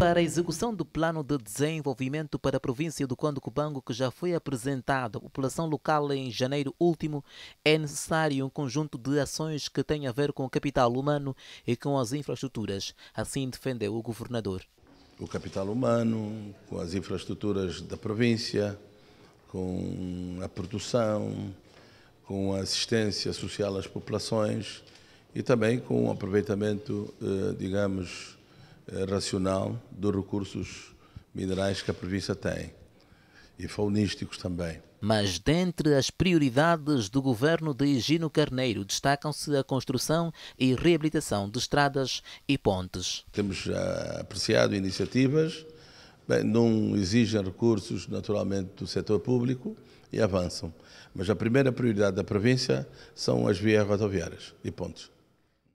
Para a execução do Plano de Desenvolvimento para a província do Congo-Cubango, que já foi apresentado à população local em janeiro último, é necessário um conjunto de ações que tenha a ver com o capital humano e com as infraestruturas, assim defendeu o governador. O capital humano, com as infraestruturas da província, com a produção, com a assistência social às populações e também com o aproveitamento, eh, digamos, eh, racional dos recursos minerais que a província tem e faunísticos também. Mas dentre as prioridades do governo de Higino Carneiro destacam-se a construção e reabilitação de estradas e pontes. Temos eh, apreciado iniciativas, bem, não exigem recursos naturalmente do setor público e avançam. Mas a primeira prioridade da província são as vias rodoviárias e pontes.